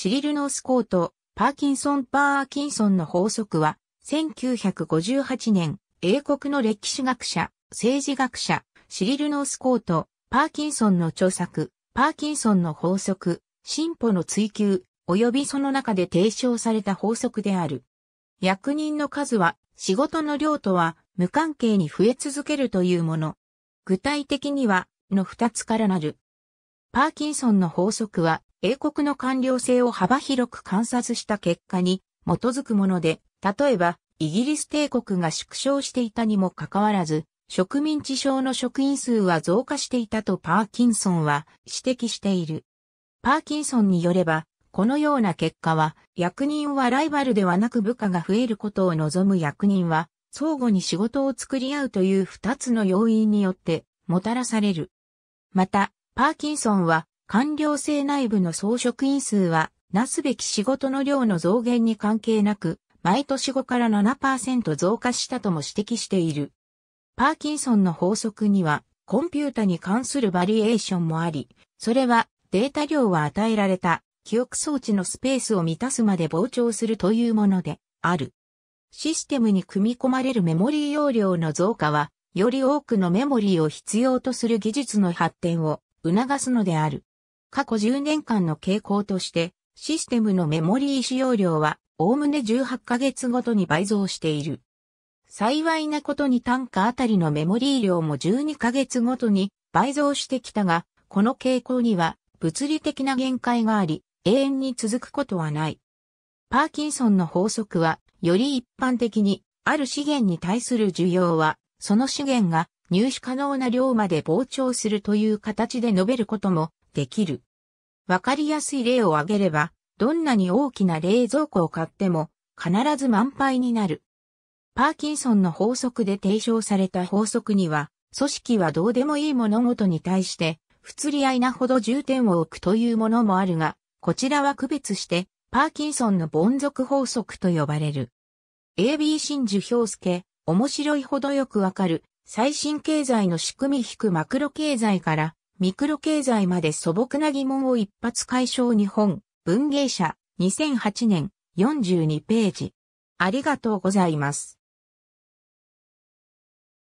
シリルノースコート、パーキンソン・パーキンソンの法則は、1958年、英国の歴史学者、政治学者、シリルノースコート、パーキンソンの著作、パーキンソンの法則、進歩の追求、及びその中で提唱された法則である。役人の数は、仕事の量とは、無関係に増え続けるというもの。具体的には、の二つからなる。パーキンソンの法則は、英国の官僚性を幅広く観察した結果に基づくもので、例えば、イギリス帝国が縮小していたにもかかわらず、植民地省の職員数は増加していたとパーキンソンは指摘している。パーキンソンによれば、このような結果は、役人はライバルではなく部下が増えることを望む役人は、相互に仕事を作り合うという二つの要因によって、もたらされる。また、パーキンソンは、官僚制内部の総職員数は、なすべき仕事の量の増減に関係なく、毎年5から7%増加したとも指摘している。パーキンソンの法則には、コンピュータに関するバリエーションもあり、それはデータ量は与えられた記憶装置のスペースを満たすまで膨張するというものである。システムに組み込まれるメモリー容量の増加は、より多くのメモリーを必要とする技術の発展を促すのである。過去10年間の傾向として、システムのメモリー使用量は、おおむね18ヶ月ごとに倍増している。幸いなことに単価あたりのメモリー量も12ヶ月ごとに倍増してきたが、この傾向には物理的な限界があり、永遠に続くことはない。パーキンソンの法則は、より一般的に、ある資源に対する需要は、その資源が入手可能な量まで膨張するという形で述べることもできる。わかりやすい例を挙げれば、どんなに大きな冷蔵庫を買っても、必ず満杯になる。パーキンソンの法則で提唱された法則には、組織はどうでもいい物事に対して、不釣り合いなほど重点を置くというものもあるが、こちらは区別して、パーキンソンの凡俗法則と呼ばれる。AB 真珠氷介、面白いほどよくわかる、最新経済の仕組み引くマクロ経済から、ミクロ経済まで素朴な疑問を一発解消日本、文芸社、2008年、42ページ。ありがとうございます。